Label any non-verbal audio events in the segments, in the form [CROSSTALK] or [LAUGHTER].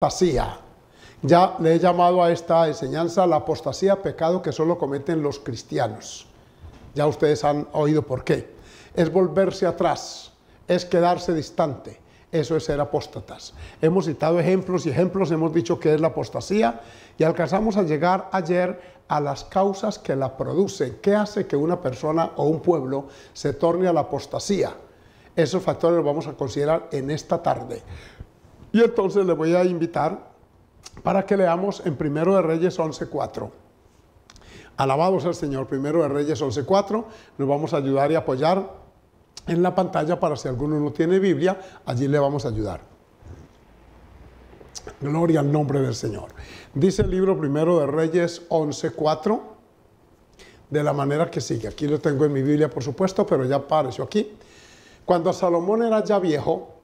apostasía. Ya le he llamado a esta enseñanza la apostasía, pecado que solo cometen los cristianos. Ya ustedes han oído por qué. Es volverse atrás, es quedarse distante. Eso es ser apóstatas. Hemos citado ejemplos y ejemplos, hemos dicho qué es la apostasía y alcanzamos a llegar ayer a las causas que la producen. ¿Qué hace que una persona o un pueblo se torne a la apostasía? Esos factores los vamos a considerar en esta tarde. Y entonces le voy a invitar para que leamos en Primero de Reyes 11.4. Alabados al Señor, Primero de Reyes 11.4. Nos vamos a ayudar y apoyar en la pantalla para si alguno no tiene Biblia, allí le vamos a ayudar. Gloria al nombre del Señor. Dice el libro Primero de Reyes 11.4 de la manera que sigue. Aquí lo tengo en mi Biblia, por supuesto, pero ya apareció aquí. Cuando Salomón era ya viejo,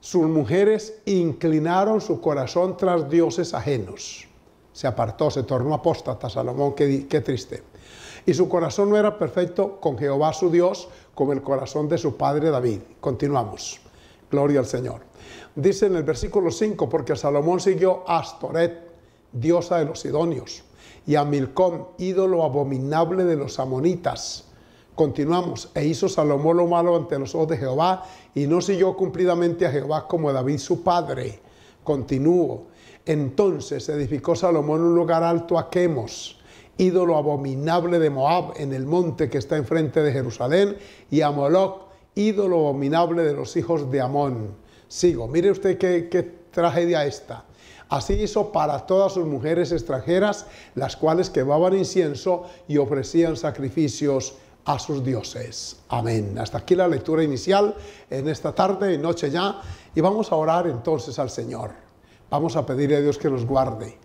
sus mujeres inclinaron su corazón tras dioses ajenos. Se apartó, se tornó apóstata Salomón, qué, triste. Y su corazón no era perfecto con Jehová su Dios, como el corazón de su padre David. Continuamos. Gloria al Señor. Dice en el versículo 5, porque Salomón siguió a Astoret, diosa de los Sidonios, y a Milcom, ídolo abominable de los amonitas Continuamos, e hizo Salomón lo malo ante los ojos de Jehová y no siguió cumplidamente a Jehová como David su padre. Continúo. Entonces edificó Salomón un lugar alto a Quemos, ídolo abominable de Moab, en el monte que está enfrente de Jerusalén, y a Moloch, ídolo abominable de los hijos de Amón. Sigo, mire usted qué, qué tragedia esta. Así hizo para todas sus mujeres extranjeras, las cuales quemaban incienso y ofrecían sacrificios a sus dioses. Amén. Hasta aquí la lectura inicial en esta tarde, y noche ya, y vamos a orar entonces al Señor. Vamos a pedirle a Dios que nos guarde,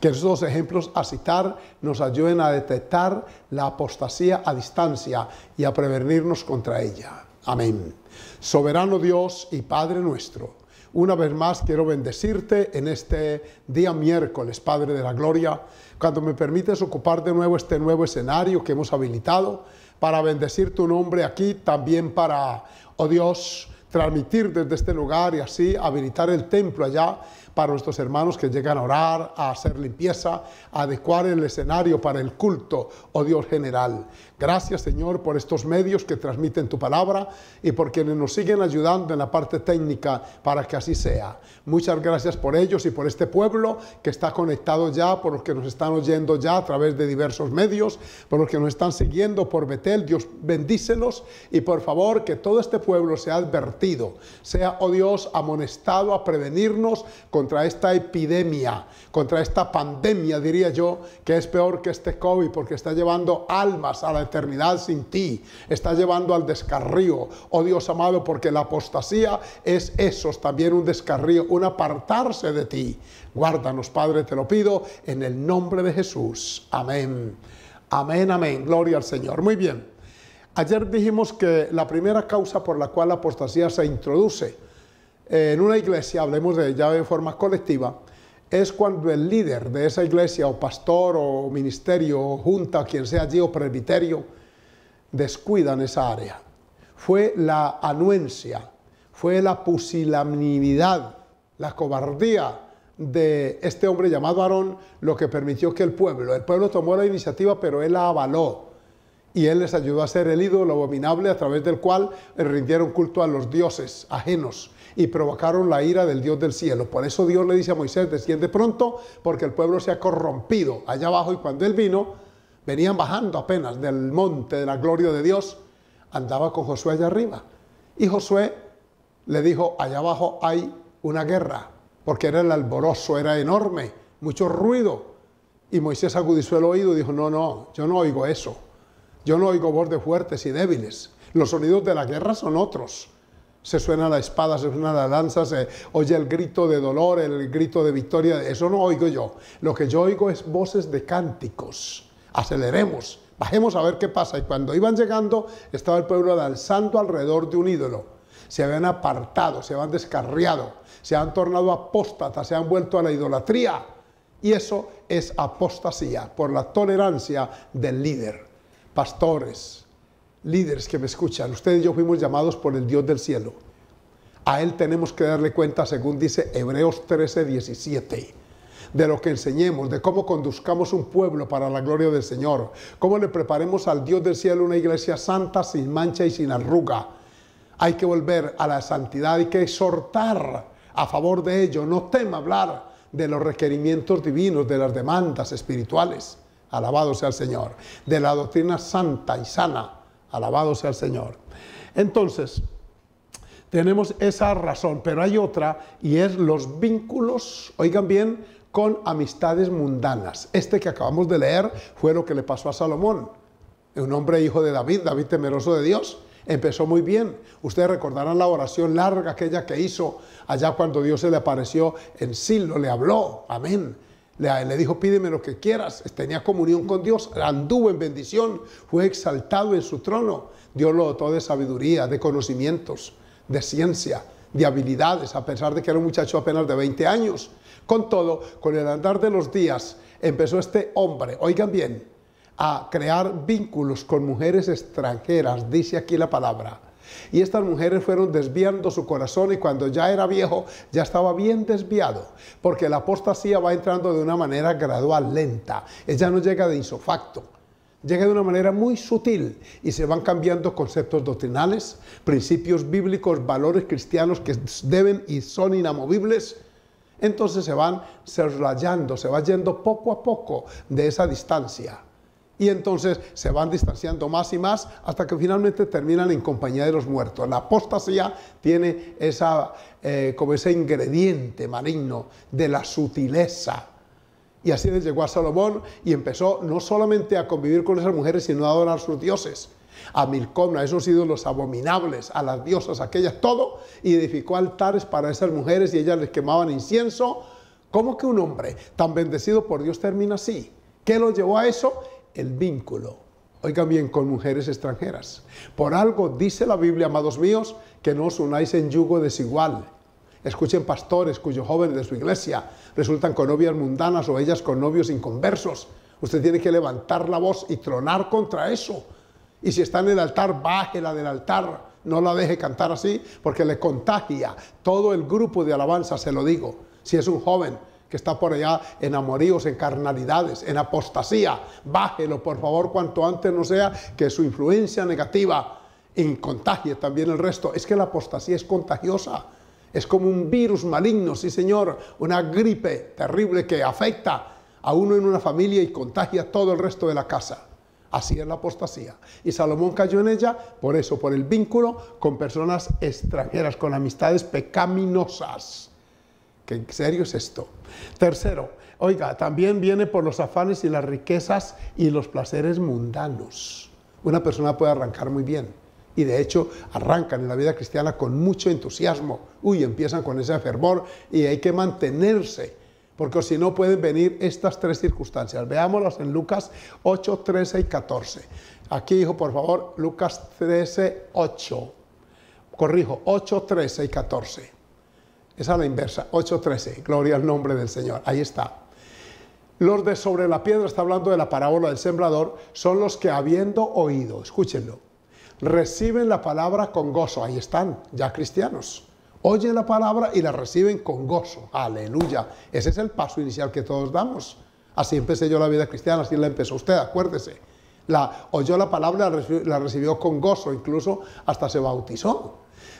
que esos ejemplos a citar nos ayuden a detectar la apostasía a distancia y a prevenirnos contra ella. Amén. Soberano Dios y Padre nuestro, una vez más quiero bendecirte en este día miércoles, Padre de la Gloria, cuando me permites ocupar de nuevo este nuevo escenario que hemos habilitado para bendecir tu nombre aquí, también para, oh Dios, transmitir desde este lugar y así habilitar el templo allá para nuestros hermanos que llegan a orar, a hacer limpieza, a adecuar el escenario para el culto, oh Dios general. Gracias, Señor, por estos medios que transmiten tu palabra y por quienes nos siguen ayudando en la parte técnica para que así sea. Muchas gracias por ellos y por este pueblo que está conectado ya, por los que nos están oyendo ya a través de diversos medios, por los que nos están siguiendo por Betel. Dios bendícelos y por favor que todo este pueblo sea advertido, sea, oh Dios, amonestado a prevenirnos contra esta epidemia, contra esta pandemia, diría yo, que es peor que este COVID porque está llevando almas a la eternidad sin ti. Está llevando al descarrío, oh Dios amado, porque la apostasía es eso, es también un descarrío, un apartarse de ti. Guárdanos, Padre, te lo pido, en el nombre de Jesús. Amén. Amén, amén. Gloria al Señor. Muy bien. Ayer dijimos que la primera causa por la cual la apostasía se introduce eh, en una iglesia, hablemos de ella de forma colectiva, es cuando el líder de esa iglesia o pastor o ministerio o junta, quien sea allí o presbiterio, descuidan esa área. Fue la anuencia, fue la pusilanimidad, la cobardía de este hombre llamado Aarón lo que permitió que el pueblo, el pueblo tomó la iniciativa, pero él la avaló. Y él les ayudó a ser el ídolo abominable a través del cual rindieron culto a los dioses ajenos y provocaron la ira del Dios del cielo. Por eso Dios le dice a Moisés, desciende pronto, porque el pueblo se ha corrompido allá abajo y cuando él vino, venían bajando apenas del monte de la gloria de Dios, andaba con Josué allá arriba. Y Josué le dijo, allá abajo hay una guerra, porque era el alborozo, era enorme, mucho ruido. Y Moisés agudizó el oído y dijo, no, no, yo no oigo eso. Yo no oigo voz de fuertes y débiles. Los sonidos de la guerra son otros se suena la espada, se suena la lanza, se oye el grito de dolor, el grito de victoria. Eso no oigo yo. Lo que yo oigo es voces de cánticos. Aceleremos, bajemos a ver qué pasa. Y cuando iban llegando, estaba el pueblo danzando alrededor de un ídolo. Se habían apartado, se habían descarriado, se han tornado apóstatas, se han vuelto a la idolatría. Y eso es apostasía por la tolerancia del líder. Pastores, líderes que me escuchan, ustedes y yo fuimos llamados por el Dios del cielo. A Él tenemos que darle cuenta, según dice Hebreos 13, 17, de lo que enseñemos, de cómo conduzcamos un pueblo para la gloria del Señor, cómo le preparemos al Dios del cielo una iglesia santa, sin mancha y sin arruga. Hay que volver a la santidad, hay que exhortar a favor de ello. No tema hablar de los requerimientos divinos, de las demandas espirituales. Alabado sea el Señor, de la doctrina santa y sana Alabado sea el Señor. Entonces, tenemos esa razón, pero hay otra y es los vínculos, oigan bien, con amistades mundanas. Este que acabamos de leer fue lo que le pasó a Salomón, un hombre hijo de David, David temeroso de Dios. Empezó muy bien. Ustedes recordarán la oración larga aquella que hizo allá cuando Dios se le apareció en Silo, le habló. Amén le, le, dijo, pídeme lo que quieras. Tenía comunión con Dios, anduvo en bendición, fue exaltado en su trono. Dios lo dotó de sabiduría, de conocimientos, de ciencia, de habilidades, a pesar de que era un muchacho apenas de 20 años. Con todo, con el andar de los días, empezó este hombre, oigan bien, a crear vínculos con mujeres extranjeras, dice aquí la palabra y estas mujeres fueron desviando su corazón y cuando ya era viejo ya estaba bien desviado, porque la apostasía va entrando de una manera gradual, lenta. Ella no llega de insofacto, Llega de una manera muy sutil y se van cambiando conceptos doctrinales, principios bíblicos, valores cristianos que deben y son inamovibles. Entonces se van cerrallando, se va yendo poco a poco de esa distancia y entonces se van distanciando más y más hasta que finalmente terminan en compañía de los muertos. La apostasía tiene esa, eh, como ese ingrediente maligno de la sutileza. Y así les llegó a Salomón y empezó no solamente a convivir con esas mujeres, sino a adorar a sus dioses a Milcom, a esos ídolos abominables, a las diosas aquellas, todo, y edificó altares para esas mujeres y ellas les quemaban incienso. ¿Cómo que un hombre tan bendecido por Dios termina así? ¿Qué lo llevó a eso? el vínculo. Hoy bien, con mujeres extranjeras. Por algo dice la Biblia, amados míos, que no os unáis en yugo desigual. Escuchen pastores cuyos jóvenes de su iglesia resultan con novias mundanas o ellas con novios inconversos. Usted tiene que levantar la voz y tronar contra eso. Y si está en el altar, baje la del altar. No la deje cantar así porque le contagia todo el grupo de alabanza, se lo digo. Si es un joven, que está por allá en amoríos, en carnalidades, en apostasía. Bájelo, por favor, cuanto antes no sea que su influencia negativa contagie también el resto. Es que la apostasía es contagiosa. Es como un virus maligno, sí señor, una gripe terrible que afecta a uno en una familia y contagia todo el resto de la casa. Así es la apostasía. Y Salomón cayó en ella por eso, por el vínculo con personas extranjeras, con amistades pecaminosas en serio es esto? Tercero, oiga, también viene por los afanes y las riquezas y los placeres mundanos. Una persona puede arrancar muy bien y de hecho arrancan en la vida cristiana con mucho entusiasmo. Uy, empiezan con ese fervor y hay que mantenerse porque si no pueden venir estas tres circunstancias. Veámoslas en Lucas 8, 13 y 14. Aquí dijo, por favor, Lucas 13, 8. Corrijo, 8, 13 y 14. Esa es la inversa, 8.13, gloria al nombre del Señor, ahí está. Los de sobre la piedra, está hablando de la parábola del sembrador, son los que habiendo oído, escúchenlo, reciben la palabra con gozo, ahí están, ya cristianos. Oyen la palabra y la reciben con gozo, aleluya. Ese es el paso inicial que todos damos. Así empecé yo la vida cristiana, así la empezó usted, acuérdese. La, oyó la palabra, la recibió, con gozo, incluso hasta se bautizó.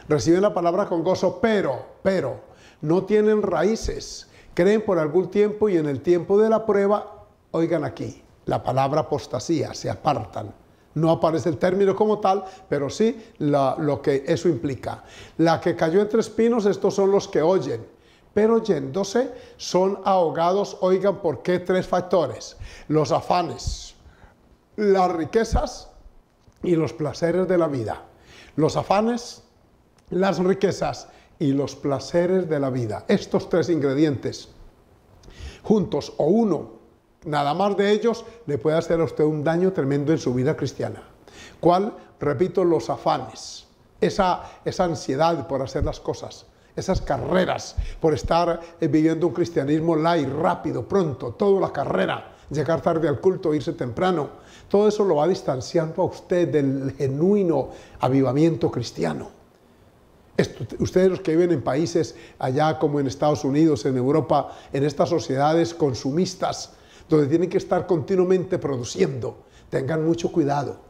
Recibe la palabra con gozo, pero, pero, no tienen raíces, creen por algún tiempo y en el tiempo de la prueba, oigan aquí, la palabra apostasía, se apartan. No aparece el término como tal, pero sí lo que eso implica. La que cayó entre espinos, estos son los que oyen, pero oyéndose son ahogados, oigan por qué tres factores, los afanes, las riquezas y los placeres de la vida. Los afanes, las riquezas y los placeres de la vida. Estos tres ingredientes juntos o uno, nada más de ellos, le puede hacer a usted un daño tremendo en su vida cristiana. ¿Cuál? Repito, los afanes, esa, esa ansiedad por hacer las cosas, esas carreras, por estar eh, viviendo un cristianismo light, rápido, pronto, toda la carrera, llegar tarde al culto, irse temprano. Todo eso lo va distanciando a usted del genuino avivamiento cristiano ustedes los que viven en países allá como en Estados Unidos, en Europa, en estas sociedades consumistas, donde tienen que estar continuamente produciendo, tengan mucho cuidado,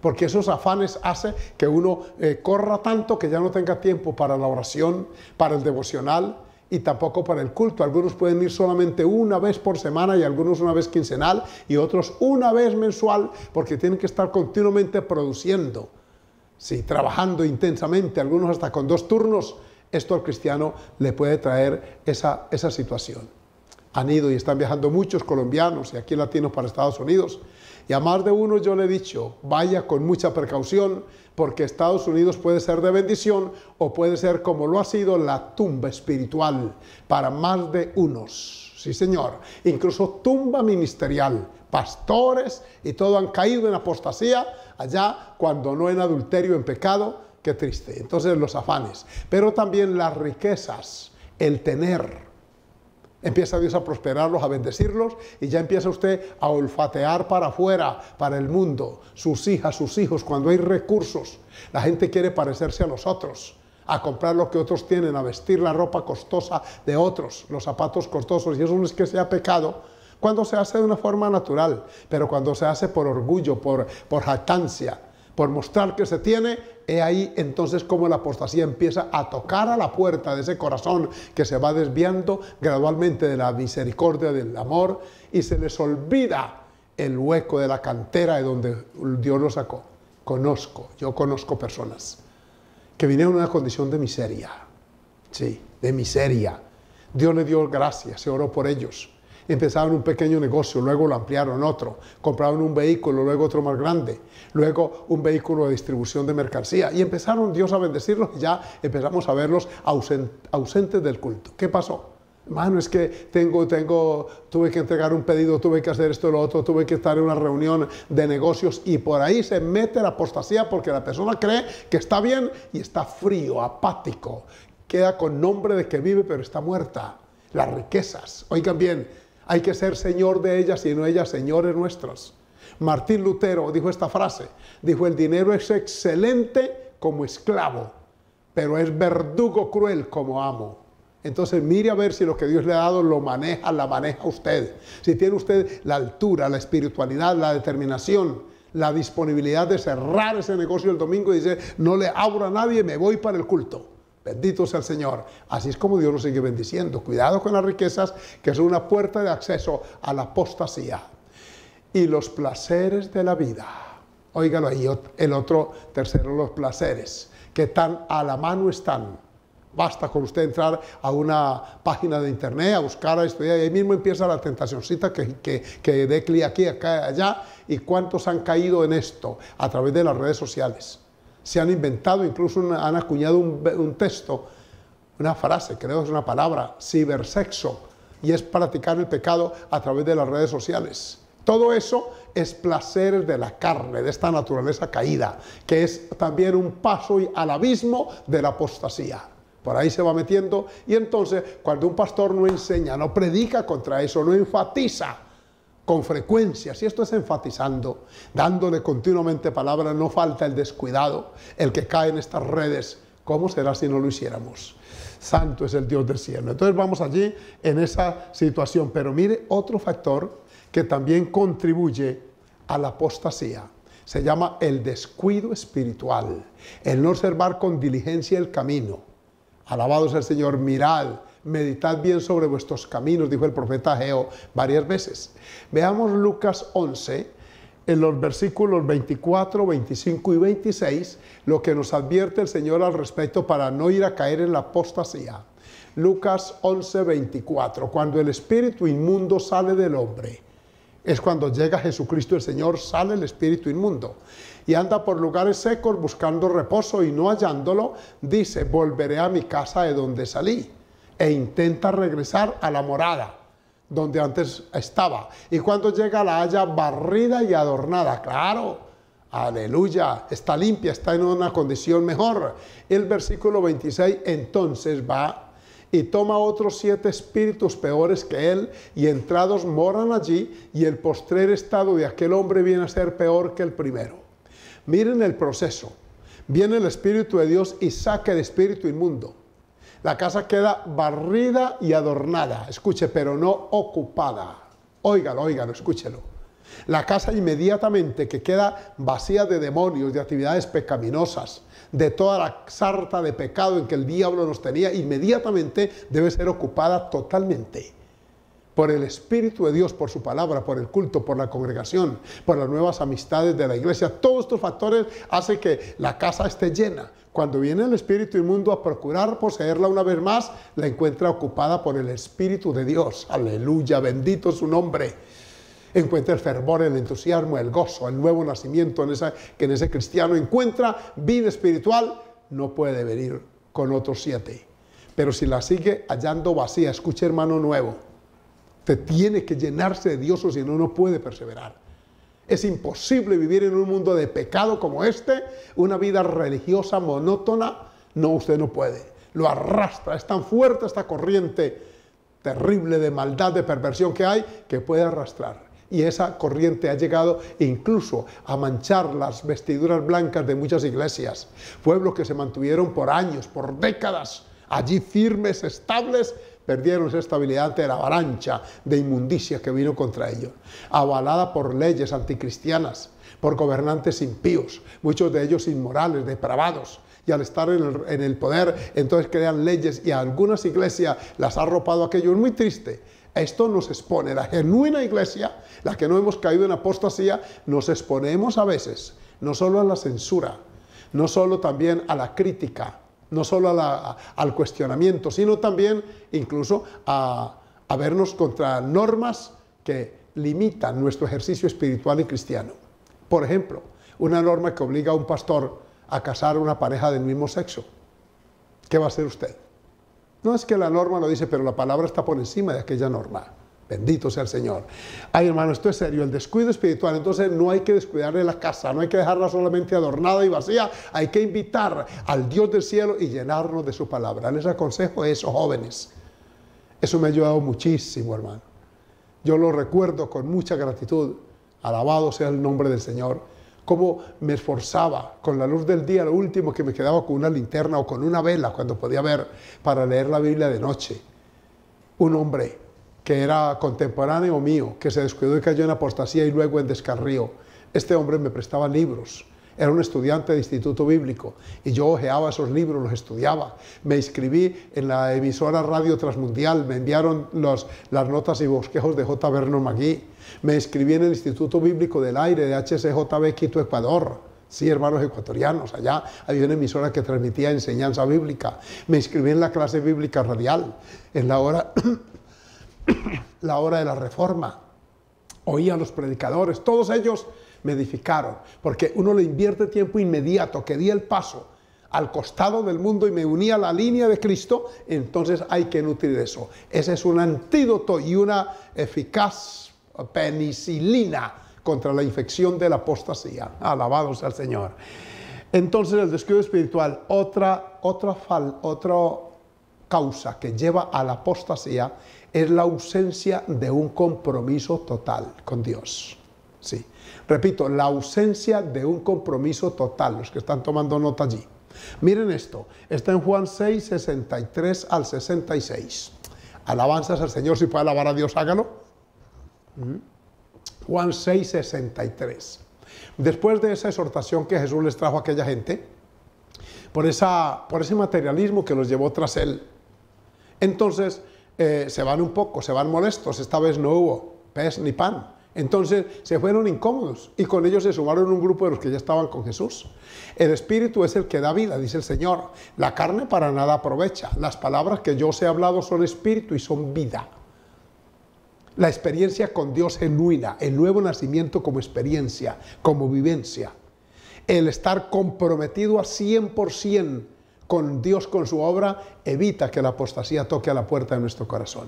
porque esos afanes hacen que uno eh, corra tanto que ya no tenga tiempo para la oración, para el devocional y tampoco para el culto. Algunos pueden ir solamente una vez por semana y algunos una vez quincenal y otros una vez mensual, porque tienen que estar continuamente produciendo sí, trabajando intensamente, algunos hasta con dos turnos, esto al cristiano le puede traer esa, esa situación. Han ido y están viajando muchos colombianos y aquí latinos para Estados Unidos. Y a más de uno yo le he dicho, vaya con mucha precaución, porque Estados Unidos puede ser de bendición o puede ser como lo ha sido la tumba espiritual para más de unos. Sí, señor. Incluso tumba ministerial. Pastores y todo han caído en apostasía allá cuando no en adulterio, en pecado, qué triste. Entonces los afanes, pero también las riquezas, el tener. Empieza Dios a prosperarlos, a bendecirlos y ya empieza usted a olfatear para afuera, para el mundo, sus hijas, sus hijos, cuando hay recursos. La gente quiere parecerse a los otros, a comprar lo que otros tienen, a vestir la ropa costosa de otros, los zapatos costosos. Y eso no es que sea pecado, cuando se hace de una forma natural, pero cuando se hace por orgullo, por, por jactancia, por mostrar que se tiene, he ahí entonces como la apostasía empieza a tocar a la puerta de ese corazón que se va desviando gradualmente de la misericordia, del amor, y se les olvida el hueco de la cantera de donde Dios lo sacó. Conozco, yo conozco personas que vinieron en una condición de miseria, sí, de miseria. Dios le dio gracias, se oró por ellos empezaron un pequeño negocio, luego lo ampliaron otro, compraron un vehículo, luego otro más grande, luego un vehículo de distribución de mercancía y empezaron Dios a bendecirlos y ya empezamos a verlos ausentes del culto. ¿Qué pasó? Mano, es que tengo, tengo, tuve que entregar un pedido, tuve que hacer esto, lo otro, tuve que estar en una reunión de negocios y por ahí se mete la apostasía porque la persona cree que está bien y está frío, apático, queda con nombre de que vive pero está muerta. Las riquezas, oigan bien, hay que ser Señor de ellas y no ellas señores nuestras. Martín Lutero dijo esta frase, dijo, el dinero es excelente como esclavo, pero es verdugo cruel como amo. Entonces mire a ver si lo que Dios le ha dado lo maneja, la maneja usted. Si tiene usted la altura, la espiritualidad, la determinación, la disponibilidad de cerrar ese negocio el domingo y decir, no le abro a nadie, me voy para el culto. Bendito sea el Señor. Así es como Dios nos sigue bendiciendo. Cuidado con las riquezas, que son una puerta de acceso a la apostasía. Y los placeres de la vida. Óigalo ahí, el otro, tercero, los placeres, que tan a la mano están. Basta con usted entrar a una página de internet, a buscar, a estudiar, y ahí mismo empieza la tentacioncita que, que, que dé aquí, acá, allá, y cuántos han caído en esto a través de las redes sociales se han inventado, incluso han acuñado un, un, texto, una frase, creo que es una palabra, cibersexo, y es practicar el pecado a través de las redes sociales. Todo eso es placer de la carne, de esta naturaleza caída, que es también un paso al abismo de la apostasía. Por ahí se va metiendo y entonces cuando un pastor no enseña, no predica contra eso, no enfatiza con frecuencia, si esto es enfatizando, dándole continuamente palabra, no falta el descuidado, el que cae en estas redes. ¿Cómo será si no lo hiciéramos? Santo es el Dios del cielo. Entonces vamos allí en esa situación. Pero mire otro factor que también contribuye a la apostasía. Se llama el descuido espiritual, el no observar con diligencia el camino. alabado Alabados el Señor, mirad Meditad bien sobre vuestros caminos, dijo el profeta Geo varias veces. Veamos Lucas 11, en los versículos 24, 25 y 26, lo que nos advierte el Señor al respecto para no ir a caer en la apostasía. Lucas 11, 24. Cuando el espíritu inmundo sale del hombre, es cuando llega Jesucristo el Señor, sale el espíritu inmundo y anda por lugares secos buscando reposo y no hallándolo, dice, volveré a mi casa de donde salí e intenta regresar a la morada donde antes estaba. Y cuando llega la haya barrida y adornada, claro, aleluya, está limpia, está en una condición mejor. El versículo 26 entonces va y toma otros siete espíritus peores que él, y entrados moran allí, y el postrer estado de aquel hombre viene a ser peor que el primero. Miren el proceso. Viene el Espíritu de Dios y saca el espíritu inmundo. La casa queda barrida y adornada, escuche, pero no ocupada. Óigalo, óigalo, escúchelo. La casa inmediatamente que queda vacía de demonios, de actividades pecaminosas, de toda la sarta de pecado en que el diablo nos tenía, inmediatamente debe ser ocupada totalmente por el Espíritu de Dios, por su palabra, por el culto, por la congregación, por las nuevas amistades de la iglesia. Todos estos factores hacen que la casa esté llena. Cuando viene el espíritu inmundo a procurar poseerla una vez más, la encuentra ocupada por el Espíritu de Dios. Aleluya, bendito su nombre. Encuentra el fervor, el entusiasmo, el gozo, el nuevo nacimiento en que en ese cristiano encuentra vida espiritual. No puede venir con otros siete. Pero si la sigue hallando vacía, escuche hermano nuevo tiene que llenarse de Dios o si no, no puede perseverar. Es imposible vivir en un mundo de pecado como este, una vida religiosa monótona. No, usted no puede. Lo arrastra. Es tan fuerte esta corriente terrible de maldad, de perversión que hay, que puede arrastrar. Y esa corriente ha llegado incluso a manchar las vestiduras blancas de muchas iglesias, pueblos que se mantuvieron por años, por décadas, allí firmes, estables, perdieron esa estabilidad ante la avalancha de inmundicia que vino contra ellos, avalada por leyes anticristianas, por gobernantes impíos, muchos de ellos inmorales, depravados, y al estar en el, poder, entonces crean leyes y a algunas iglesias las ha arropado aquello. Es muy triste. Esto nos expone, la genuina iglesia, la que no hemos caído en apostasía, nos exponemos a veces, no solo a la censura, no solo también a la crítica, no solo al cuestionamiento, sino también incluso a, a vernos contra normas que limitan nuestro ejercicio espiritual y cristiano. Por ejemplo, una norma que obliga a un pastor a casar a una pareja del mismo sexo. ¿Qué va a hacer usted? No es que la norma lo dice, pero la palabra está por encima de aquella norma. Bendito sea el Señor. Ay, hermano, esto es serio. El descuido espiritual, entonces no hay que descuidarle la casa, no hay que dejarla solamente adornada y vacía. Hay que invitar al Dios del cielo y llenarnos de su palabra. Les aconsejo eso, oh, jóvenes. Eso me ha ayudado muchísimo, hermano. Yo lo recuerdo con mucha gratitud. Alabado sea el nombre del Señor. Cómo me esforzaba con la luz del día, lo último que me quedaba con una linterna o con una vela cuando podía ver para leer la Biblia de noche. Un hombre que era contemporáneo mío, que se descuidó y cayó en apostasía y luego en descarrío. Este hombre me prestaba libros. Era un estudiante de instituto bíblico y yo hojeaba esos libros, los estudiaba. Me inscribí en la emisora Radio Transmundial, me enviaron las notas y bosquejos de J. Vernon Magui. Me inscribí en el Instituto Bíblico del Aire de HCJB Quito, Ecuador. Sí, hermanos ecuatorianos, allá había una emisora que transmitía enseñanza bíblica. Me inscribí en la clase bíblica radial, en la hora [CLEARS THROAT] [COUGHS] la hora de la reforma. oí a los predicadores, todos ellos me edificaron, porque uno le invierte tiempo inmediato, que di el paso al costado del mundo y me unía a la línea de Cristo, entonces hay que nutrir eso. Ese es un antídoto y una eficaz penicilina contra la infección de la apostasía. alabados al Señor. Entonces el descuido espiritual, otra, otra, otra causa que lleva a la apostasía es la ausencia de un compromiso total con Dios. Sí. Repito, la ausencia de un compromiso total, los que están tomando nota allí. Miren esto, está en Juan 6, 63 al 66. Alabanzas al Señor, si puede alabar a Dios, hágalo. Mm. Juan 6, 63. Después de esa exhortación que Jesús les trajo a aquella gente, por, esa, por ese materialismo que los llevó tras él, entonces eh, se van un poco, se van molestos, esta vez no hubo pez ni pan. Entonces se fueron incómodos y con ellos se sumaron un grupo de los que ya estaban con Jesús. El espíritu es el que da vida, dice el Señor. La carne para nada aprovecha. Las palabras que yo os he hablado son espíritu y son vida. La experiencia con Dios genuina, el nuevo nacimiento como experiencia, como vivencia. El estar comprometido a 100% con Dios, con su obra, evita que la apostasía toque a la puerta de nuestro corazón.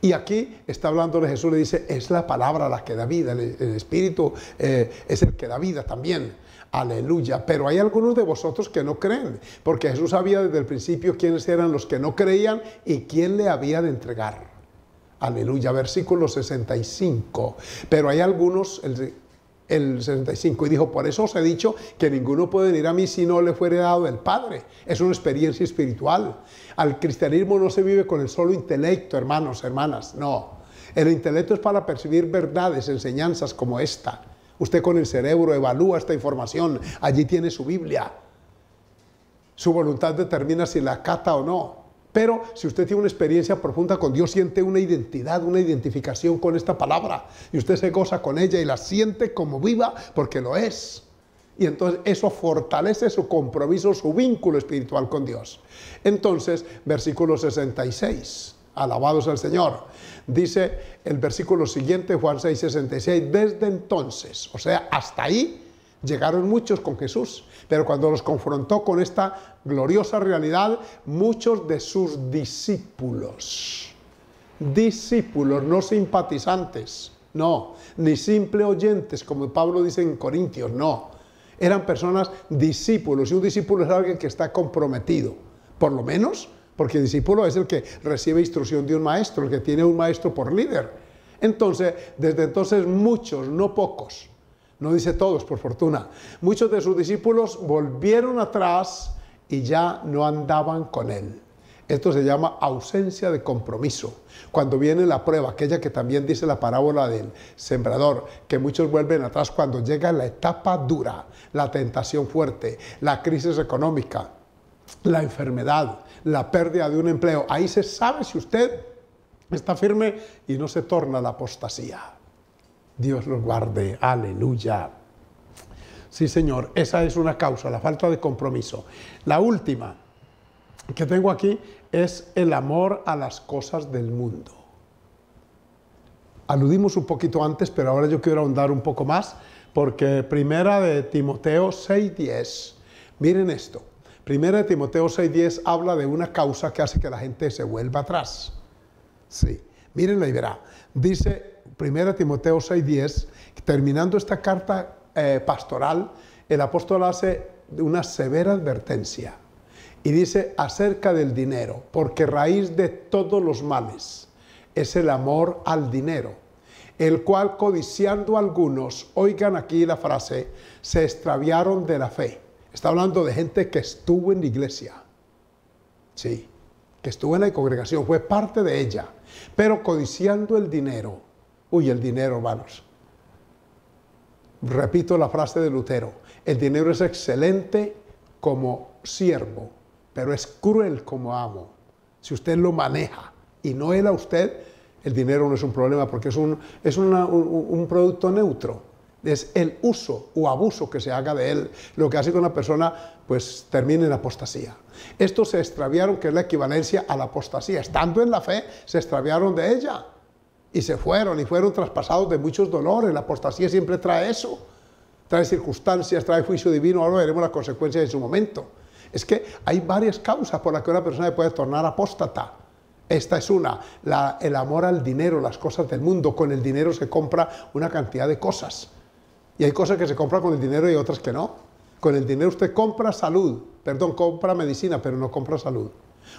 Y aquí está hablando de Jesús, le dice, es la palabra la que da vida, el, Espíritu eh, es el que da vida también. Aleluya. Pero hay algunos de vosotros que no creen, porque Jesús sabía desde el principio quiénes eran los que no creían y quién le había de entregar. Aleluya, versículo 65. Pero hay algunos, el 65 y dijo, por eso os he dicho que ninguno puede venir a mí si no le fuere dado del Padre. Es una experiencia espiritual. Al cristianismo no se vive con el solo intelecto, hermanos, hermanas, no. El intelecto es para percibir verdades, enseñanzas como esta. Usted con el cerebro evalúa esta información, allí tiene su Biblia. Su voluntad determina si la acata o no. Pero si usted tiene una experiencia profunda con Dios, siente una identidad, una identificación con esta palabra, y usted se goza con ella y la siente como viva porque lo es. Y entonces eso fortalece su compromiso, su vínculo espiritual con Dios. Entonces, versículo 66, alabados al Señor, dice el versículo siguiente, Juan 6, 66, desde entonces, o sea, hasta ahí, Llegaron muchos con Jesús, pero cuando los confrontó con esta gloriosa realidad, muchos de sus discípulos, discípulos, no simpatizantes, no, ni simple oyentes, como Pablo dice en Corintios, no. Eran personas discípulos, y un discípulo es alguien que está comprometido, por lo menos, porque el discípulo es el que recibe instrucción de un maestro, el que tiene un maestro por líder. Entonces, desde entonces muchos, no pocos, no dice todos, por fortuna. Muchos de sus discípulos volvieron atrás y ya no andaban con él. Esto se llama ausencia de compromiso. Cuando viene la prueba, aquella que también dice la parábola del sembrador, que muchos vuelven atrás cuando llega la etapa dura, la tentación fuerte, la crisis económica, la enfermedad, la pérdida de un empleo. Ahí se sabe si usted está firme y no se torna la apostasía. Dios los guarde. Aleluya. Sí, Señor, esa es una causa, la falta de compromiso. La última que tengo aquí es el amor a las cosas del mundo. Aludimos un poquito antes, pero ahora yo quiero ahondar un poco más, porque primera de Timoteo 6.10, miren esto, primera de Timoteo 6.10 habla de una causa que hace que la gente se vuelva atrás. Sí, miren la verá. Dice, 1 Timoteo 6:10, terminando esta carta eh, pastoral, el apóstol hace una severa advertencia y dice acerca del dinero, porque raíz de todos los males es el amor al dinero, el cual codiciando algunos, oigan aquí la frase, se extraviaron de la fe. Está hablando de gente que estuvo en la iglesia, sí, que estuvo en la congregación, fue parte de ella, pero codiciando el dinero, Uy, el dinero, hermanos. Repito la frase de Lutero, el dinero es excelente como siervo, pero es cruel como amo. Si usted lo maneja y no era usted, el dinero no es un problema porque es un, es un, producto neutro es el uso o abuso que se haga de él, lo que hace que una persona pues termine en apostasía. Estos se extraviaron, que es la equivalencia a la apostasía. Estando en la fe, se extraviaron de ella y se fueron y fueron traspasados de muchos dolores. La apostasía siempre trae eso, trae circunstancias, trae juicio divino, ahora veremos las consecuencias en su momento. Es que hay varias causas por las que una persona puede tornar apóstata. Esta es una, el amor al dinero, las cosas del mundo. Con el dinero se compra una cantidad de cosas. Y hay cosas que se compran con el dinero y otras que no. Con el dinero usted compra salud, perdón, compra medicina, pero no compra salud.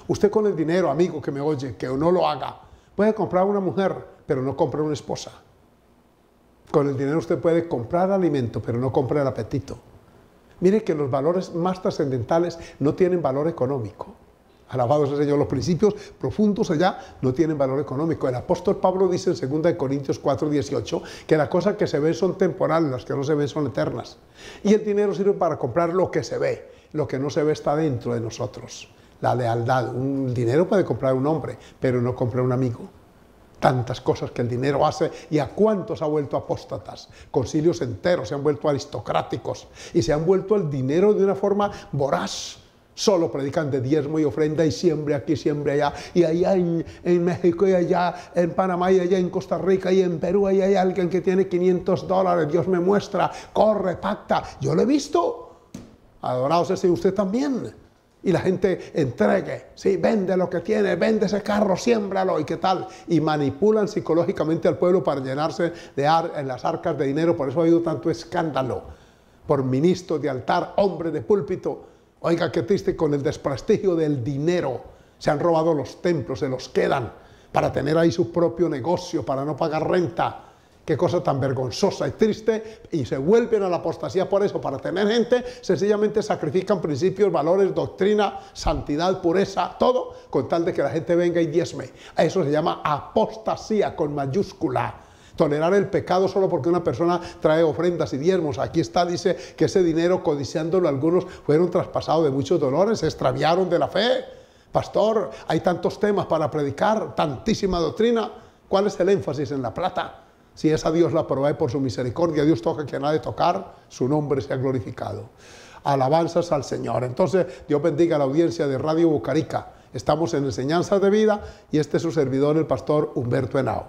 Usted con el dinero, amigo que me oye, que no lo haga, Puede comprar una mujer, pero no compra una esposa. Con el dinero usted puede comprar alimento, pero no compra el apetito. Mire que los valores más trascendentales no tienen valor económico. Alabados sea Señor, los principios profundos allá no tienen valor económico. El apóstol Pablo dice en 2 Corintios 4, 18 que las cosas que se ven son temporales, las que no se ven son eternas. Y el dinero sirve para comprar lo que se ve, lo que no se ve está dentro de nosotros la lealtad. Un dinero puede comprar un hombre, pero no comprar un amigo. Tantas cosas que el dinero hace y a cuántos ha vuelto apóstatas. Concilios enteros se han vuelto aristocráticos y se han vuelto el dinero de una forma voraz. Solo predican de diezmo y ofrenda y siempre aquí, siempre allá. Y allá en, en, México y allá en Panamá y allá en Costa Rica y en Perú y hay alguien que tiene 500 dólares. Dios me muestra, corre, pacta. Yo lo he visto. Adorados ese usted también y la gente entregue, ¿sí? vende lo que tiene, vende ese carro, siémbralo y qué tal. Y manipulan psicológicamente al pueblo para llenarse de en las arcas de dinero. Por eso ha habido tanto escándalo por ministro de altar, hombre de púlpito. Oiga, qué triste con el desprestigio del dinero. Se han robado los templos, se los quedan para tener ahí su propio negocio, para no pagar renta Qué cosa tan vergonzosa y triste. Y se vuelven a la apostasía por eso, para tener gente. Sencillamente sacrifican principios, valores, doctrina, santidad, pureza, todo, con tal de que la gente venga y diezme. a Eso se llama apostasía con mayúscula tolerar el pecado solo porque una persona trae ofrendas y diezmos. Aquí está, dice que ese dinero, codiciándolo algunos, fueron traspasados de muchos dolores, se extraviaron de la fe. Pastor, hay tantos temas para predicar, tantísima doctrina. ¿Cuál es el énfasis en la plata? Si esa Dios la provee por su misericordia, Dios toca que ha de tocar, su nombre sea glorificado. Alabanzas al Señor. Entonces, Dios bendiga a la audiencia de Radio Bucarica. Estamos en Enseñanzas de Vida y este es su servidor, el pastor Humberto Henao.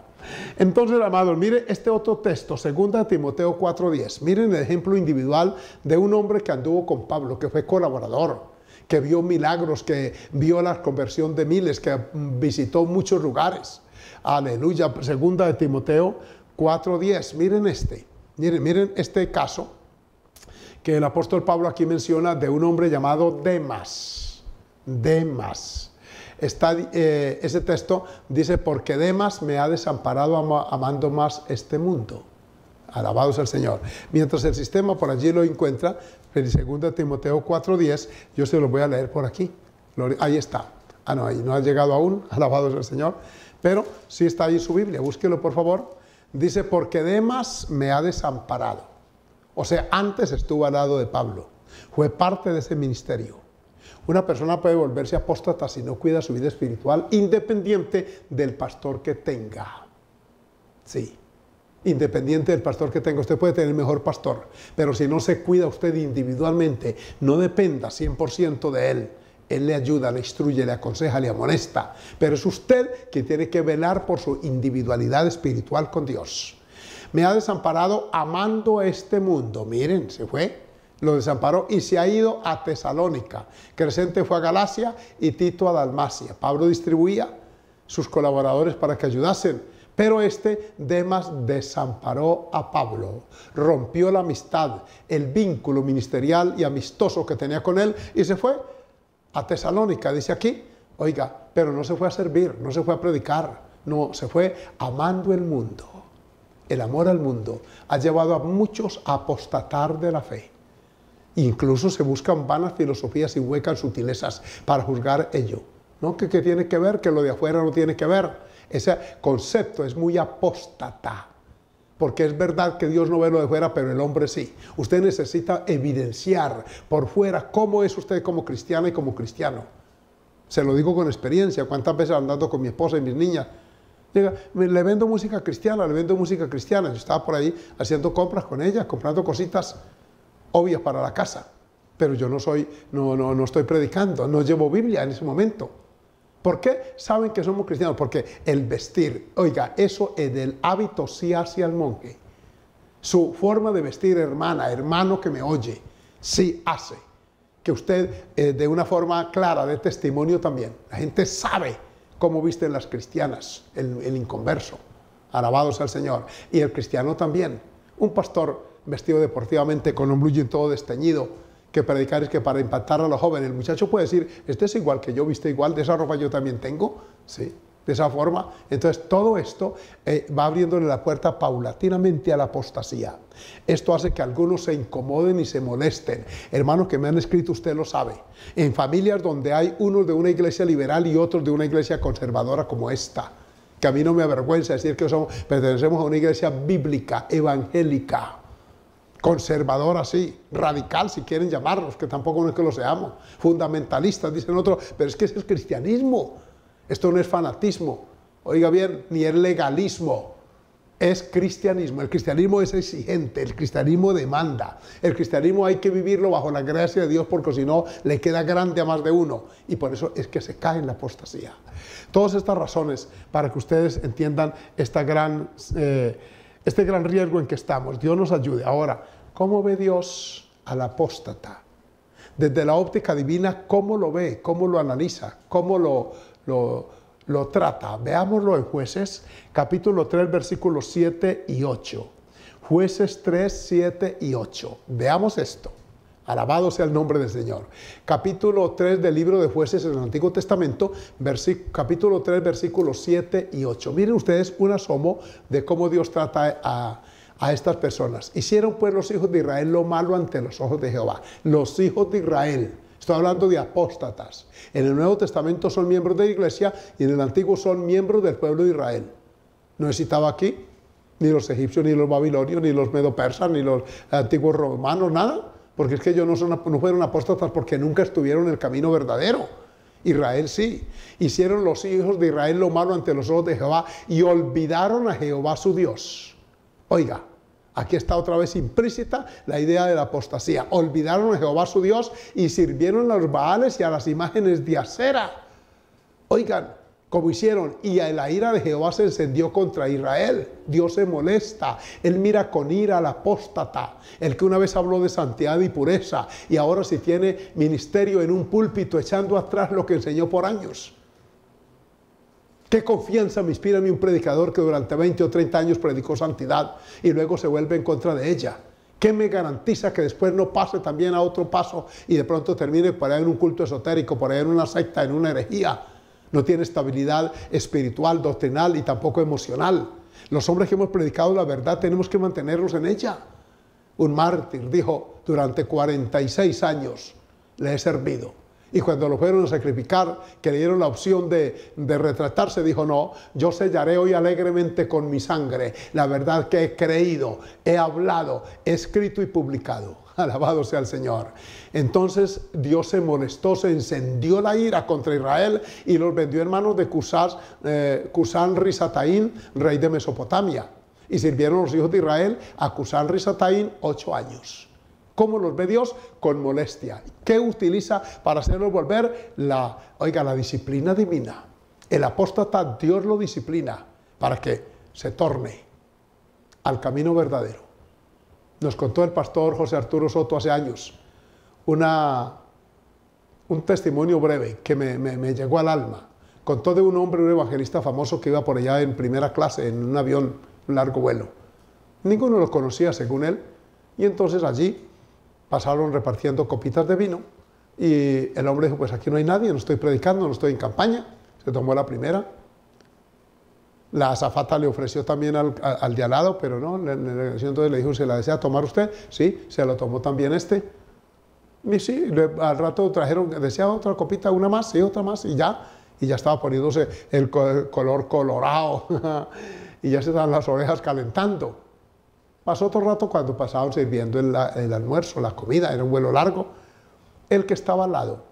Entonces, amados, mire este otro texto, 2 Timoteo 4.10. Miren el ejemplo individual de un hombre que anduvo con Pablo, que fue colaborador, que vio milagros, que vio la conversión de miles, que visitó muchos lugares. Aleluya. 2 de Timoteo 4.10. Miren este, miren, miren este caso que el apóstol Pablo aquí menciona de un hombre llamado Demas. Demas. Está, eh, ese texto dice, porque Demas me ha desamparado amando más este mundo. Alabados el Señor. Mientras el sistema por allí lo encuentra, en 2 Timoteo 4.10, yo se lo voy a leer por aquí. Ahí está. Ah, no, ahí no ha llegado aún, [LAUGHS] alabados el Señor. Pero si está ahí su Biblia, búsquelo por favor. Dice, porque Demas me ha desamparado. O sea, antes estuvo al lado de Pablo. Fue parte de ese ministerio. Una persona puede volverse apóstata si no cuida su vida espiritual, independiente del pastor que tenga. Sí, independiente del pastor que tenga. Usted puede tener mejor pastor, pero si no se cuida usted individualmente, no dependa 100% de él, él le ayuda, le instruye, le aconseja, le amonesta. Pero es usted que tiene que velar por su individualidad espiritual con Dios. Me ha desamparado amando este mundo. Miren, se fue. Lo desamparó y se ha ido a Tesalónica. Crescente fue a Galacia y Tito a Dalmacia. Pablo distribuía sus colaboradores para que ayudasen. Pero este Demas desamparó a Pablo, rompió la amistad, el vínculo ministerial y amistoso que tenía con él y se fue a Tesalónica, dice aquí, oiga, pero no se fue a servir, no se fue a predicar, no, se fue amando el mundo. El amor al mundo ha llevado a muchos a apostatar de la fe. Incluso se buscan vanas filosofías y huecas sutilezas para juzgar ello. ¿No? Que, tiene que ver? Que lo de afuera no tiene que ver. Ese concepto es muy apóstata. Porque es verdad que Dios no ve lo de fuera, pero el hombre sí. Usted necesita evidenciar por fuera cómo es usted como cristiana y como cristiano. Se lo digo con experiencia. ¿Cuántas veces andando con mi esposa y mis niñas? le vendo música cristiana, le vendo música cristiana. Yo estaba por ahí haciendo compras con ellas, comprando cositas obvias para la casa. Pero yo no soy, no, no, no estoy predicando, no llevo Biblia en ese momento. ¿Por qué saben que somos cristianos? Porque el vestir, oiga, eso es del hábito sí hace al monje. Su forma de vestir, hermana, hermano que me oye, sí hace. Que usted eh, de una forma clara de testimonio también. La gente sabe cómo visten las cristianas, el, el inconverso. Alabados al Señor. Y el cristiano también. Un pastor vestido deportivamente con un blue todo desteñido, que predicar es que para impactar a los jóvenes, el muchacho puede decir, este es igual que yo, viste igual, de esa ropa yo también tengo, ¿sí? De esa forma, entonces todo esto eh, va abriéndole la puerta paulatinamente a la apostasía. Esto hace que algunos se incomoden y se molesten. Hermanos que me han escrito, usted lo sabe. En familias donde hay unos de una iglesia liberal y otros de una iglesia conservadora como esta, que a mí no me avergüenza decir que somos, pertenecemos a una iglesia bíblica, evangélica conservador así, radical si quieren llamarlos, que tampoco es que lo seamos, fundamentalistas, dicen otros, pero es que ese es cristianismo, esto no es fanatismo, oiga bien, ni es legalismo, es cristianismo, el cristianismo es exigente, el cristianismo demanda, el cristianismo hay que vivirlo bajo la gracia de Dios porque si no le queda grande a más de uno y por eso es que se cae en la apostasía. Todas estas razones para que ustedes entiendan eh, este gran riesgo en que estamos, Dios nos ayude. Ahora, ¿Cómo ve Dios al apóstata? Desde la óptica divina, ¿cómo lo ve? ¿Cómo lo analiza? ¿Cómo lo, lo, trata? Veámoslo en jueces capítulo 3 versículos 7 y 8. Jueces 3, 7 y 8. Veamos esto. Alabado sea el nombre del Señor. Capítulo 3 del libro de jueces en el Antiguo Testamento, capítulo 3, versículos 7 y 8. Miren ustedes un asomo de cómo Dios trata a, a estas personas. Hicieron pues los hijos de Israel lo malo ante los ojos de Jehová. Los hijos de Israel. Estoy hablando de apóstatas. En el Nuevo Testamento son miembros de la iglesia y en el Antiguo son miembros del pueblo de Israel. No he aquí ni los egipcios, ni los babilonios, ni los medopersas, ni los antiguos romanos, nada. Porque es que ellos no, no fueron apóstatas porque nunca estuvieron en el camino verdadero. Israel sí. Hicieron los hijos de Israel lo malo ante los ojos de Jehová y olvidaron a Jehová su Dios. Oiga, aquí está otra vez implícita la idea de la apostasía. Olvidaron a Jehová su Dios y sirvieron a los baales y a las imágenes de acera. Oigan, como hicieron, y la ira de Jehová se encendió contra Israel. Dios se molesta, Él mira con ira al apóstata, el que una vez habló de santidad y pureza, y ahora si tiene ministerio en un púlpito echando atrás lo que enseñó por años. ¿Qué confianza me inspira a mí un predicador que durante 20 o 30 años predicó santidad y luego se vuelve en contra de ella? ¿Qué me garantiza que después no pase también a otro paso y de pronto termine por ahí en un culto esotérico, por ahí en una secta, en una herejía? No tiene estabilidad espiritual, doctrinal y tampoco emocional. Los hombres que hemos predicado la verdad tenemos que mantenerlos en ella. Un mártir dijo, durante 46 años le he servido. Y cuando lo fueron a sacrificar, que le dieron la opción de, retratarse, dijo, no, yo sellaré hoy alegremente con mi sangre la verdad que he creído, he hablado, he escrito y publicado. [LAUGHS] Alabado sea el Señor. Entonces Dios se molestó, se encendió la ira contra Israel y los vendió en manos de Cusás, eh, Cusán Risataín, rey de Mesopotamia. Y sirvieron los hijos de Israel a Cusán Risataín ocho años. ¿Cómo los ve Dios? Con molestia. ¿Qué utiliza para hacerlos volver? La, oiga, la disciplina divina. El apóstata Dios lo disciplina para que se torne al camino verdadero. Nos contó el pastor José Arturo Soto hace años una, un testimonio breve que me, llegó al alma. Contó de un hombre, un evangelista famoso que iba por allá en primera clase, en un avión, un largo vuelo. Ninguno lo conocía, según él. Y entonces allí pasaron repartiendo copitas de vino y el hombre dijo, pues aquí no hay nadie, no estoy predicando, no estoy en campaña. Se tomó la primera. La azafata le ofreció también al, al de al lado, pero no, le, entonces le dijo, ¿se la desea tomar usted? Sí, se la tomó también este. Y sí, al rato trajeron, deseaba otra copita, una más, sí, otra más, y ya, y ya estaba poniéndose el, el color colorado, [LAUGHS] y ya se estaban las orejas calentando. Pasó otro rato cuando pasaban sirviendo el, almuerzo, la comida, era un vuelo largo. El que estaba al lado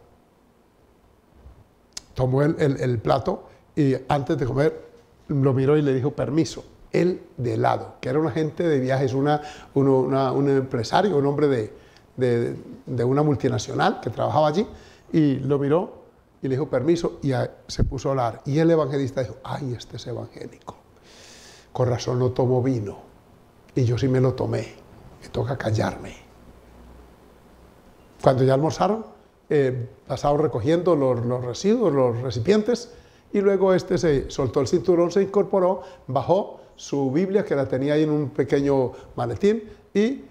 tomó el, plato y antes de comer lo miró y le dijo permiso. Él de lado, que era un agente de viajes, una, un empresario, un hombre de, una multinacional que trabajaba allí, y lo miró y le dijo permiso y se puso a hablar. Y el evangelista dijo, ay, este es evangélico. Con razón no tomó vino. Y yo sí me lo tomé. Me toca callarme. Cuando ya almorzaron, pasaron eh, recogiendo los, residuos, los recipientes, y luego este se soltó el cinturón, se incorporó, bajó su Biblia, que la tenía ahí en un pequeño maletín, y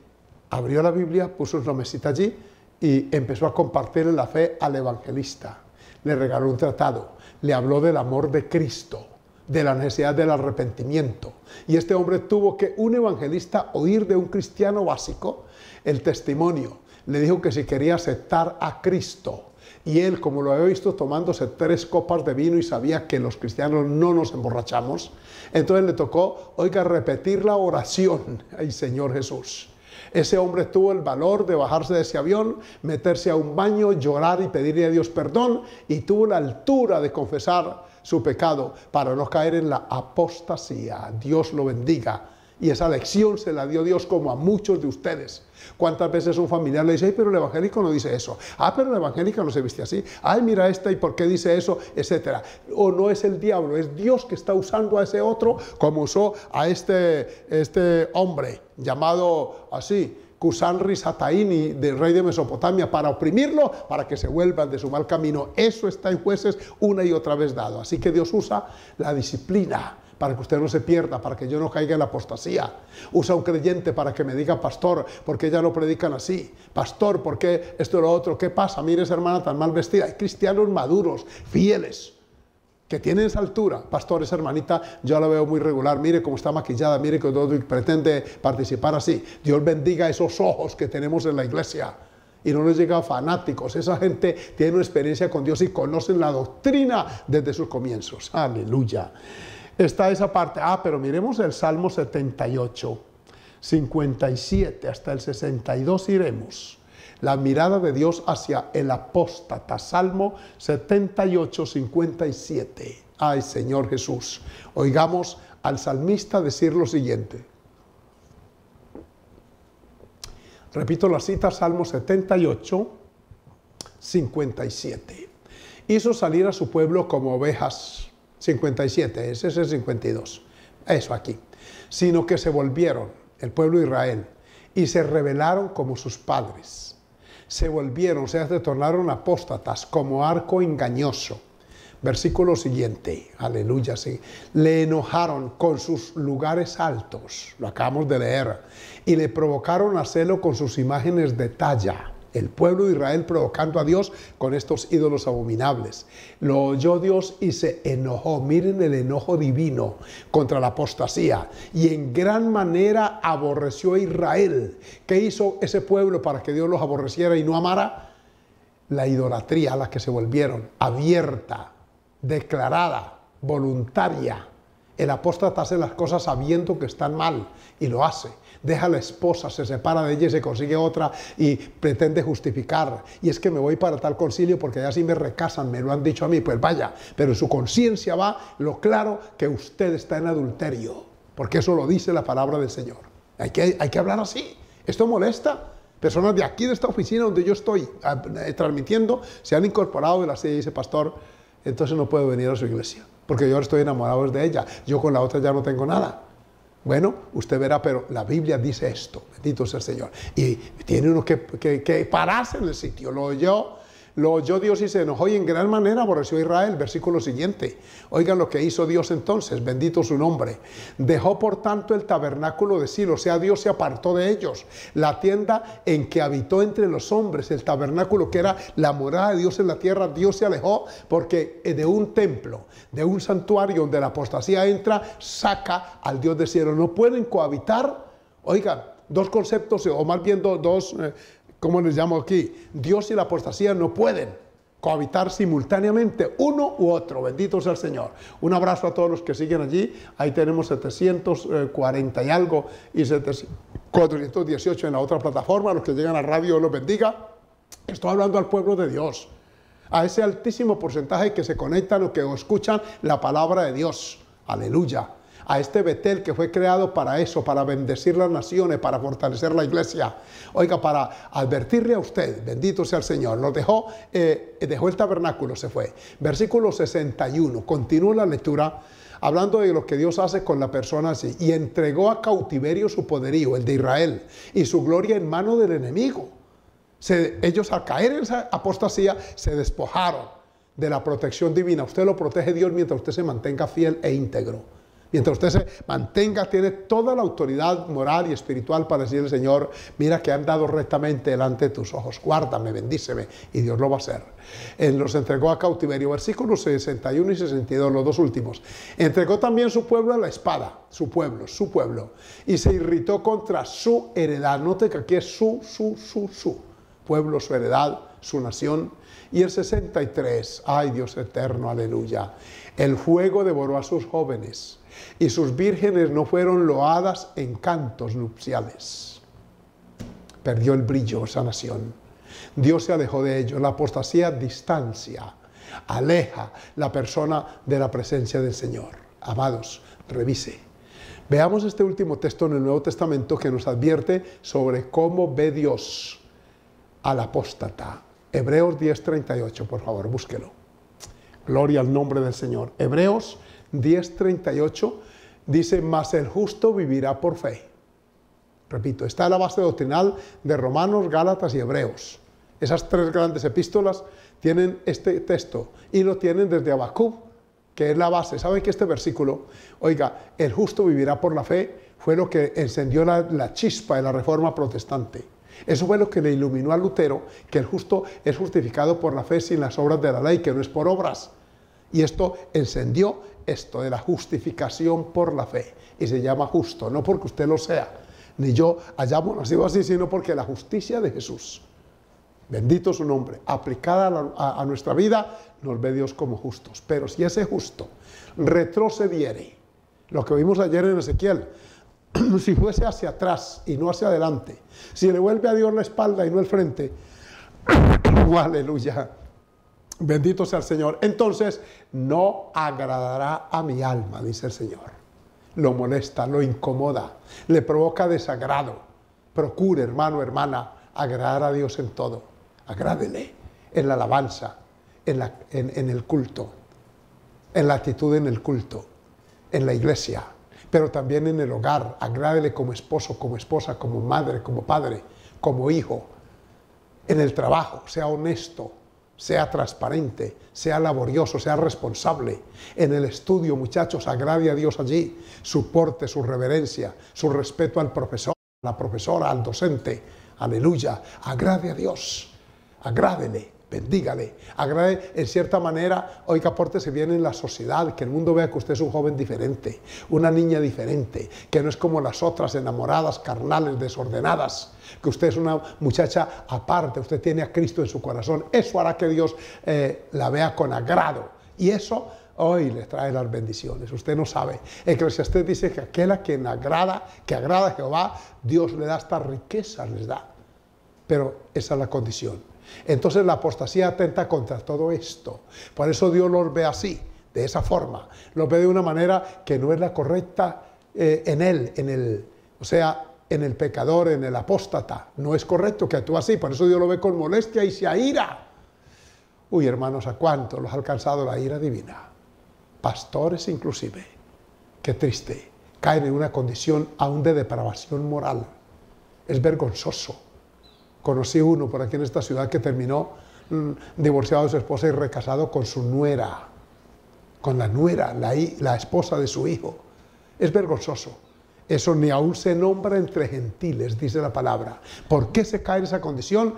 abrió la Biblia, puso su mesita allí y empezó a compartir la fe al evangelista. Le regaló un tratado, le habló del amor de Cristo de la necesidad del arrepentimiento. Y este hombre tuvo que un evangelista oír de un cristiano básico el testimonio. Le dijo que si quería aceptar a Cristo. Y él, como lo había visto tomándose tres copas de vino y sabía que los cristianos no nos emborrachamos, entonces le tocó, oiga, repetir la oración. Ay, Señor Jesús. Ese hombre tuvo el valor de bajarse de ese avión, meterse a un baño, llorar y pedirle a Dios perdón y tuvo la altura de confesar su pecado para no caer en la apostasía. Dios lo bendiga. Y esa lección se la dio Dios como a muchos de ustedes. ¿Cuántas veces un familiar le dice, pero el evangélico no dice eso? Ah, pero el evangélico no se viste así. Ay, mira esta y por qué dice eso, etcétera. O no es el diablo, es Dios que está usando a ese otro como usó a este, este hombre llamado así, Kusanri sataini del rey de Mesopotamia, para oprimirlo, para que se vuelvan de su mal camino. Eso está en jueces una y otra vez dado. Así que Dios usa la disciplina para que usted no se pierda, para que yo no caiga en la apostasía. Usa un creyente para que me diga, pastor, porque ya lo predican así? Pastor, ¿por qué esto y lo otro? ¿Qué pasa? Mire esa hermana tan mal vestida. Hay cristianos maduros, fieles, que tienen esa altura. Pastores, hermanita, yo la veo muy regular. Mire cómo está maquillada, mire que pretende participar así. Dios bendiga esos ojos que tenemos en la iglesia. Y no les llega fanáticos. Esa gente tiene una experiencia con Dios y conocen la doctrina desde sus comienzos. Aleluya. Está esa parte. Ah, pero miremos el Salmo 78, 57 hasta el 62 iremos la mirada de Dios hacia el apóstata. Salmo 78, 57. Ay Señor Jesús, oigamos al salmista decir lo siguiente. Repito la cita, Salmo 78, 57. Hizo salir a su pueblo como ovejas. 57, ese es el 52. Eso aquí. Sino que se volvieron el pueblo de Israel y se rebelaron como sus padres se volvieron, o sea, se tornaron apóstatas como arco engañoso. Versículo siguiente, aleluya, sí. Le enojaron con sus lugares altos, lo acabamos de leer, y le provocaron a celo con sus imágenes de talla el pueblo de Israel provocando a Dios con estos ídolos abominables. Lo oyó Dios y se enojó. Miren el enojo divino contra la apostasía. Y en gran manera aborreció a Israel. ¿Qué hizo ese pueblo para que Dios los aborreciera y no amara? La idolatría a la que se volvieron, abierta, declarada, voluntaria. El apóstata hace las cosas sabiendo que están mal y lo hace deja la esposa, se separa de ella y se consigue otra y pretende justificar. Y es que me voy para tal concilio porque ya sí me recasan, me lo han dicho a mí, pues vaya, pero en su conciencia va lo claro que usted está en adulterio, porque eso lo dice la palabra del Señor. Hay que, hay que hablar así. Esto molesta. Personas de aquí, de esta oficina donde yo estoy ah, eh, transmitiendo, se han incorporado de la silla y dice, pastor, entonces no puedo venir a su iglesia, porque yo estoy enamorado de ella, yo con la otra ya no tengo nada. Bueno, usted verá, pero la Biblia dice esto, bendito sea el Señor. Y tiene uno que, que pararse en el sitio. Lo oyó lo oyó Dios y se enojó y en gran manera aborreció a Israel. Versículo siguiente. Oigan lo que hizo Dios entonces, bendito su nombre. Dejó por tanto el tabernáculo de Silo, o sea, Dios se apartó de ellos. La tienda en que habitó entre los hombres, el tabernáculo que era la morada de Dios en la tierra, Dios se alejó porque eh, de un templo, de un santuario donde la apostasía entra, saca al Dios del cielo. No pueden cohabitar, oigan, dos conceptos, o más bien dos... Eh, ¿Cómo les llamo aquí, Dios y la apostasía no pueden cohabitar simultáneamente uno u otro. Bendito sea el Señor. Un abrazo a todos los que siguen allí. Ahí tenemos 740 y algo y 418 en la otra plataforma. Los que llegan a radio, los bendiga. Estoy hablando al pueblo de Dios, a ese altísimo porcentaje que se conectan o que escuchan la palabra de Dios. Aleluya a este Betel que fue creado para eso, para bendecir las naciones, para fortalecer la iglesia. Oiga, para advertirle a usted, bendito sea el Señor, lo dejó, eh, dejó el tabernáculo, se fue. Versículo 61, continúa la lectura hablando de lo que Dios hace con la persona así, y entregó a cautiverio su poderío, el de Israel, y su gloria en mano del enemigo. Se, ellos al caer en esa apostasía se despojaron de la protección divina. Usted lo protege Dios mientras usted se mantenga fiel e íntegro. Mientras usted se mantenga, tiene toda la autoridad moral y espiritual para decirle, Señor, mira que han dado rectamente delante de tus ojos, guárdame, bendíceme, y Dios lo va a hacer. Él los entregó a cautiverio, versículos 61 y 62, los dos últimos. Entregó también su pueblo a la espada, su pueblo, su pueblo, y se irritó contra su heredad. Note que aquí es su, su, su, su pueblo, su heredad, su nación. Y el 63, ay Dios eterno, aleluya. El fuego devoró a sus jóvenes y sus vírgenes no fueron loadas en cantos nupciales. Perdió el brillo esa nación. Dios se alejó de ellos. La apostasía distancia, aleja la persona de la presencia del Señor. Amados, revise. Veamos este último texto en el Nuevo Testamento que nos advierte sobre cómo ve Dios al apóstata. Hebreos 10:38, por favor, búsquelo. Gloria al nombre del Señor. Hebreos 10.38 dice, mas el justo vivirá por fe. Repito, está en la base doctrinal de Romanos, Gálatas y Hebreos. Esas tres grandes epístolas tienen este texto y lo tienen desde Abacub, que es la base. ¿Saben que este versículo, oiga, el justo vivirá por la fe, fue lo que encendió la, la chispa de la reforma protestante? Eso fue lo que le iluminó a Lutero, que el justo es justificado por la fe sin las obras de la ley, que no es por obras. Y esto encendió esto de la justificación por la fe y se llama justo, no porque usted lo sea, ni yo hayamos nacido así, sino porque la justicia de Jesús, bendito su nombre, aplicada a, a nuestra vida, nos ve Dios como justos. Pero si ese justo retrocediere, lo que vimos ayer en Ezequiel, [CLEARS THROAT] si fuese hacia atrás y no hacia adelante, si le vuelve a Dios la espalda y no el frente, [CLEARS THROAT] ¡oh, aleluya Bendito sea el Señor. Entonces, no agradará a mi alma, dice el Señor. Lo molesta, lo incomoda, le provoca desagrado. Procure, hermano, hermana, agradar a Dios en todo. Agrádele en la alabanza, en, la, en, el culto, en la actitud en el culto, en la iglesia, pero también en el hogar. Agrádele como esposo, como esposa, como madre, como padre, como hijo, en el trabajo. Sea honesto sea transparente, sea laborioso, sea responsable. En el estudio, muchachos, agrade a Dios allí, Suporte su reverencia, su respeto al profesor, a la profesora, al docente. Aleluya, agrade a Dios, agrádele, bendígale, agrade en cierta manera, hoy que aporte se viene en la sociedad, que el mundo vea que usted es un joven diferente, una niña diferente, que no es como las otras enamoradas, carnales, desordenadas, que usted es una muchacha aparte, usted tiene a Cristo en su corazón, eso hará que Dios eh, la vea con agrado y eso hoy le trae las bendiciones. Usted no sabe. Eclesiastés dice que aquella que quien agrada, que agrada a Jehová, Dios le da estas riquezas, les da. Pero esa es la condición entonces la apostasía atenta contra todo esto. Por eso Dios los ve así, de esa forma. Los ve de una manera que no es la correcta eh, en él, en el, o sea, en el pecador, en el apóstata. No es correcto que actúe así. Por eso Dios lo ve con molestia y se aira. Uy, hermanos, ¿a cuánto los ha alcanzado la ira divina? Pastores inclusive. Qué triste. Caen en una condición aún de depravación moral. Es vergonzoso. Conocí uno por aquí en esta ciudad que terminó mm, divorciado de su esposa y recasado con su nuera, con la nuera, la, la esposa de su hijo. Es vergonzoso. Eso ni aún se nombra entre gentiles, dice la palabra. ¿Por qué se cae en esa condición?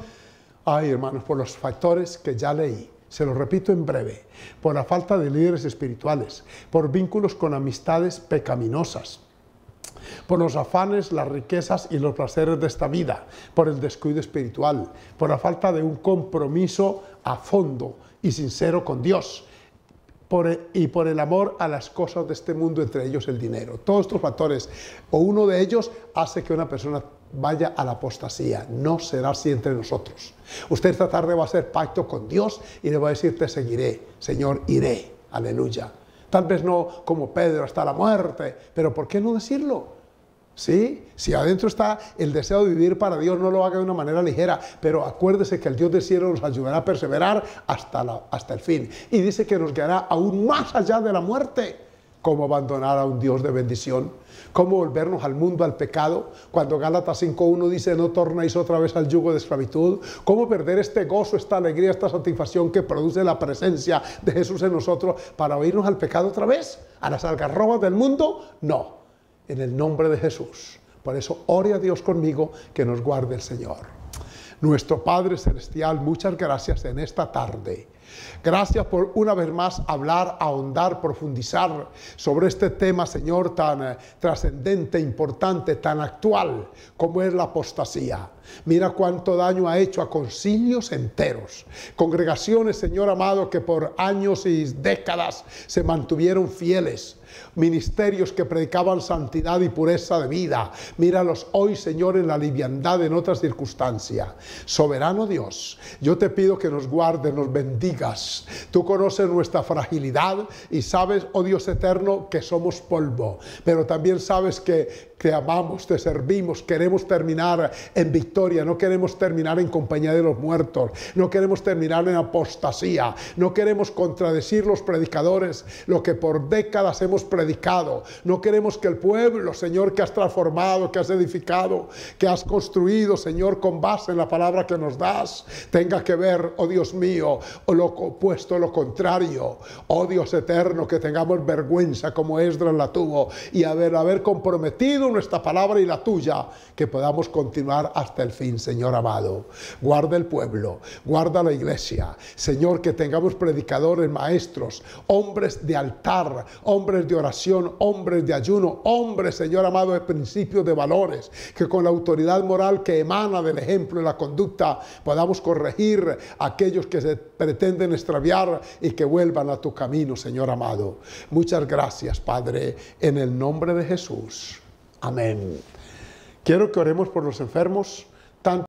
Ay, hermanos, por los factores que ya leí. Se lo repito en breve. Por la falta de líderes espirituales, por vínculos con amistades pecaminosas, por los afanes, las riquezas y los placeres de esta vida, por el descuido espiritual, por la falta de un compromiso a fondo y sincero con Dios. E, y por el amor a las cosas de este mundo, entre ellos el dinero. Todos estos factores, o uno de ellos, hace que una persona vaya a la apostasía. No será así entre nosotros. Usted esta tarde va a hacer pacto con Dios y le va a decir, te seguiré, Señor, iré. Aleluya. Tal vez no como Pedro hasta la muerte, pero ¿por qué no decirlo? ¿Sí? Si adentro está el deseo de vivir para Dios, no lo haga de una manera ligera, pero acuérdese que el Dios de cielo nos ayudará a perseverar hasta, hasta el fin. Y dice que nos guiará aún más allá de la muerte. ¿Cómo abandonar a un Dios de bendición? ¿Cómo volvernos al mundo, al pecado? Cuando Gálatas 5.1 dice, no tornéis otra vez al yugo de esclavitud. ¿Cómo perder este gozo, esta alegría, esta satisfacción que produce la presencia de Jesús en nosotros para oírnos al pecado otra vez? ¿A las algarrobas del mundo? No en el nombre de Jesús. Por eso ore a Dios conmigo que nos guarde el Señor. Nuestro Padre Celestial, muchas gracias en esta tarde. Gracias por una vez más hablar, ahondar, profundizar sobre este tema, Señor, tan eh, trascendente, importante, tan actual como es la apostasía. Mira cuánto daño ha hecho a concilios enteros. Congregaciones, Señor amado, que por años y décadas se mantuvieron fieles ministerios que predicaban santidad y pureza de vida. Míralos hoy, Señor, en la liviandad, en otra circunstancia. Soberano Dios, yo te pido que nos guardes, nos bendigas. Tú conoces nuestra fragilidad y sabes, oh Dios eterno, que somos polvo, pero también sabes que te amamos, te servimos, queremos terminar en victoria no queremos terminar en compañía de los muertos, no queremos terminar en apostasía, no queremos contradecir los predicadores, lo que por décadas hemos predicado, no queremos que el pueblo, Señor, que has transformado, que has edificado, que has construido, Señor, con base en la palabra que nos das, tenga que ver, oh Dios mío, o lo opuesto, lo contrario, oh Dios eterno, que tengamos vergüenza como Esdras la tuvo y haber, haber comprometido nuestra palabra y la tuya, que podamos continuar hasta el fin, Señor amado. Guarda el pueblo, guarda la iglesia. Señor, que tengamos predicadores, maestros, hombres de altar, hombres de oración, hombres de ayuno, hombres, Señor amado, de principios, de valores, que con la autoridad moral que emana del ejemplo y la conducta podamos corregir a aquellos que se pretenden extraviar y que vuelvan a tu camino, Señor amado. Muchas gracias, Padre, en el nombre de Jesús. Amén. Quiero que oremos por los enfermos. tanto